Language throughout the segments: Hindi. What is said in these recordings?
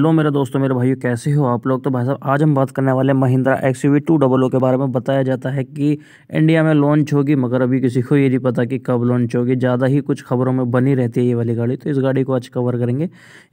हेलो मेरे दोस्तों मेरे भाइयों कैसे हो आप लोग तो भाई साहब आज हम बात करने वाले Mahindra X V two double O के बारे में बताया जाता है कि इंडिया में लॉन्च होगी मगर अभी किसी को ये नहीं पता कि कब लॉन्च होगी ज़्यादा ही कुछ खबरों में बनी रहती है ये वाली गाड़ी तो इस गाड़ी को आज कवर करेंगे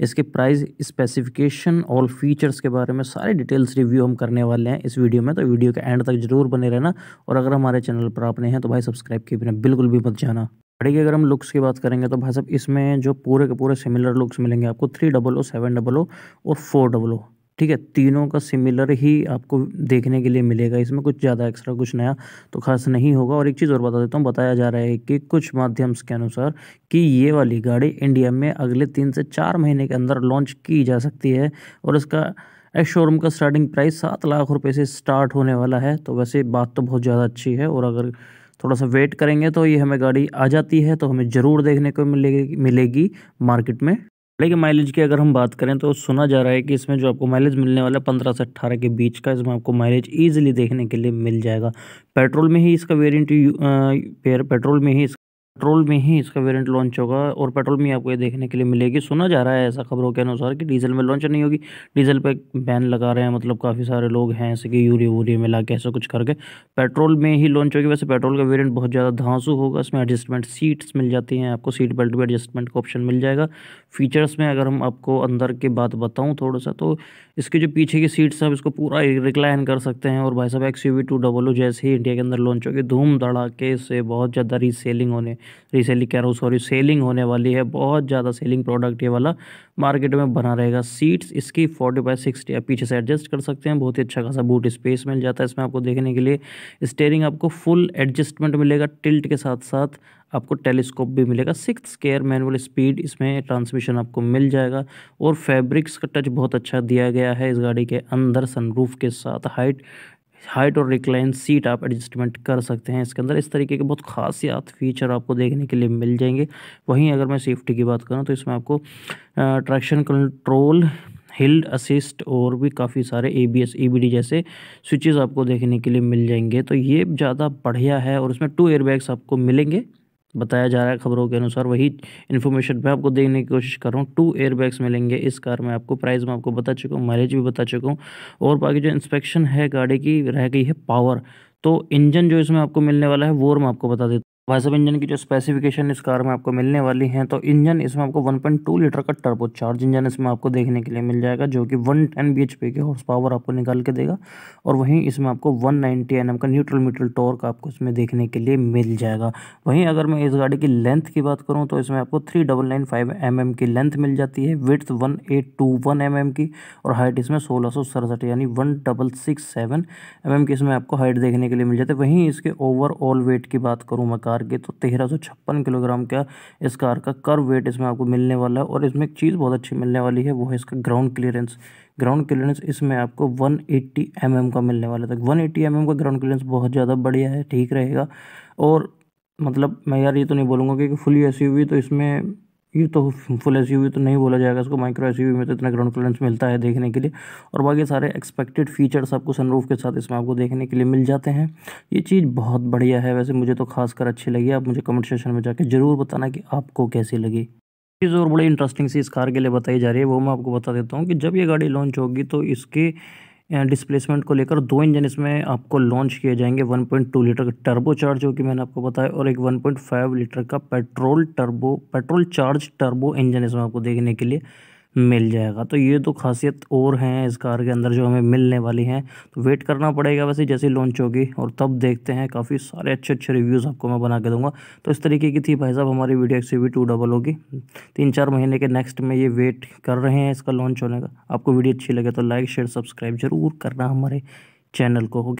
इसके प्राइस स्पेसिफिकेशन और फीचर्स के बारे में सारे डिटेल्स रिव्यू हम करने वाले हैं इस वीडियो में तो वीडियो के एंड तक जरूर बने रहना और अगर हमारे चैनल पर आप नहीं हैं तो भाई सब्सक्राइब किए बिना बिल्कुल भी मत जाना साड़ी की अगर हम लुक्स की बात करेंगे तो भाई साहब इसमें जो पूरे के पूरे सिमिलर लुक्स मिलेंगे आपको three double O seven double O और फोर डबल ओ ठीक है तीनों का सिमिलर ही आपको देखने के लिए मिलेगा इसमें कुछ ज़्यादा एक्स्ट्रा कुछ नया तो खास नहीं होगा और एक चीज़ और बता देता हूँ बताया जा रहा है कि कुछ माध्यम्स के अनुसार कि ये वाली गाड़ी इंडिया में अगले तीन से चार महीने के अंदर लॉन्च की जा सकती है और इसका एस शोरूम का स्टार्टिंग प्राइस सात लाख रुपये से स्टार्ट होने वाला है तो वैसे बात तो बहुत ज़्यादा अच्छी है और अगर थोड़ा सा वेट करेंगे तो ये हमें गाड़ी आ जाती है तो हमें ज़रूर देखने को मिलेगी मिलेगी मार्केट में लेकिन माइलेज की अगर हम बात करें तो सुना जा रहा है कि इसमें जो आपको माइलेज मिलने वाला है पंद्रह से अट्ठारह के बीच का इसमें आपको माइलेज ईजिली देखने के लिए मिल जाएगा पेट्रोल में ही इसका वेरियंट पेट्रोल में ही पेट्रोल में ही इसका वेरिएंट लॉन्च होगा और पेट्रोल में आपको ये देखने के लिए मिलेगी सुना जा रहा है ऐसा खबरों के अनुसार कि डीजल में लॉन्च नहीं होगी डीजल पे बैन लगा रहे हैं मतलब काफ़ी सारे लोग हैं ऐसे कि यूरिया वूरिया मिला के ऐसा कुछ करके पेट्रोल में ही लॉन्च होगी वैसे पेट्रोल का वेरियंट बहुत ज़्यादा धांसू होगा इसमें एडजस्टमेंट सीट्स मिल जाती हैं आपको सीट बेल्ट भी एडजस्टमेंट का ऑप्शन मिल जाएगा फीचर्स में अगर हम आपको अंदर की बात बताऊँ थोड़ा सा तो इसके जो पीछे की सीट्स हैं इसको पूरा रिक्लाइन कर सकते हैं और भाई साहब X U V two double जैसे ही इंडिया के अंदर लॉन्च होगी धूम धड़ाके से बहुत ज़्यादा रीसेलिंग होने रीसेलिंग कह रहा हूँ सॉरी सेलिंग होने वाली है बहुत ज़्यादा सेलिंग प्रोडक्ट ये वाला मार्केट में बना रहेगा सीट्स इसकी फोर्टी बाई सिक्सटी आप पीछे से एडजस्ट कर सकते हैं बहुत ही अच्छा खासा बूट स्पेस मिल जाता है इसमें आपको देखने के लिए स्टेयरिंग आपको फुल एडजस्टमेंट मिलेगा टिल्ट के साथ साथ आपको टेलीस्कोप भी मिलेगा सिक्स केयर मैनुअल स्पीड इसमें ट्रांसमिशन आपको मिल जाएगा और फैब्रिक्स का टच बहुत अच्छा दिया गया है इस गाड़ी के अंदर सनरूफ के साथ हाइट हाइट और रिक्लाइन सीट आप एडजस्टमेंट कर सकते हैं इसके अंदर इस तरीके के बहुत खासियात फीचर आपको देखने के लिए मिल जाएंगे वहीं अगर मैं सेफ्टी की बात करूँ तो इसमें आपको ट्रैक्शन कंट्रोल हिल असिस्ट और भी काफ़ी सारे A B S E B D जैसे स्विचेज़ आपको देखने के लिए मिल जाएंगे तो ये ज़्यादा बढ़िया है और इसमें टू एयरबैग्स आपको मिलेंगे बताया जा रहा है खबरों के अनुसार वही इन्फॉर्मेशन मैं आपको देखने की कोशिश कर रहा हूँ टू एयरबैग्स मिलेंगे इस कार में आपको प्राइस मैं आपको बता चुका हूँ माइलेज भी बता चुका हूँ और बाकी जो इंस्पेक्शन है गाड़ी की रह गई है पावर तो इंजन जो इसमें आपको मिलने वाला है वो मैं आपको बता देता भाई साहब इंजन की जो स्पेसिफिकेशन इस कार में आपको मिलने वाली हैं तो इंजन इसमें आपको 1.2 लीटर का टर्बो चार्ज इंजन इसमें आपको देखने के लिए मिल जाएगा जो कि 110 ten B K horse power आपको निकाल के देगा और वहीं इसमें आपको 190 नाइन्टी का न्यूट्रल मीटर टॉर्क आपको इसमें देखने के लिए मिल जाएगा वहीं अगर मैं इस गाड़ी की लेंथ की बात करूँ तो इसमें आपको three double nine five M M की लेंथ मिल जाती है with one eight two one M M की और हाइट इसमें सोलह सौ सड़सठ यानी one double six seven M M की इसमें आपको हाइट देखने के लिए मिल जाती है वहीं इसके ओवरऑल वेट की बात करूँ मैं कार के तो तेरह सौ छप्पन किलोग्राम का इस कार का कर वेट इसमें आपको मिलने वाला है और इसमें एक चीज़ बहुत अच्छी मिलने वाली है वो है इसका ग्राउंड क्लियरेंस ग्राउंड क्लियरेंस इसमें आपको 180 एट्टी mm का मिलने वाला था वन एट्टी mm का ग्राउंड क्लियरेंस बहुत ज़्यादा बढ़िया है ठीक रहेगा और मतलब मैं यार ये तो नहीं बोलूँगा कि फुल एस तो इसमें ये तो फुल एस तो नहीं बोला जाएगा इसको माइक्रो एस में तो इतना ग्राउंड क्लियरेंस मिलता है देखने के लिए और बाकी सारे एक्सपेक्टेड फीचर्स आपको सनरूफ के साथ इसमें आपको देखने के लिए मिल जाते हैं ये चीज़ बहुत बढ़िया है वैसे मुझे तो खासकर अच्छी लगी आप मुझे कमेंट सेशन में जाकर ज़रूर बताना कि आपको कैसी लगी चीज़ और बड़ी इंटरेस्टिंग सी इस कार के लिए बताई जा रही है वो मैं आपको बता देता हूँ कि जब ये गाड़ी लॉन्च होगी तो इसके डिस्प्लेसमेंट को लेकर दो इंजन इसमें आपको लॉन्च किए जाएंगे 1.2 लीटर का टर्बो चार्ज जो कि मैंने आपको बताया और एक 1.5 लीटर का petrol turbo petrol charge turbo engine इसमें आपको देखने के लिए मिल जाएगा तो ये तो खासियत और हैं इस कार के अंदर जो हमें मिलने वाली हैं तो वेट करना पड़ेगा वैसे जैसे लॉन्च होगी और तब देखते हैं काफ़ी सारे अच्छे अच्छे रिव्यूज़ आपको मैं बना के दूंगा तो इस तरीके की थी भाई साहब हमारी video X V two double होगी तीन चार महीने के नेक्स्ट में ये वेट कर रहे हैं इसका लॉन्च होने का आपको वीडियो अच्छी लगे तो लाइक शेयर सब्सक्राइब जरूर करना हमारे चैनल को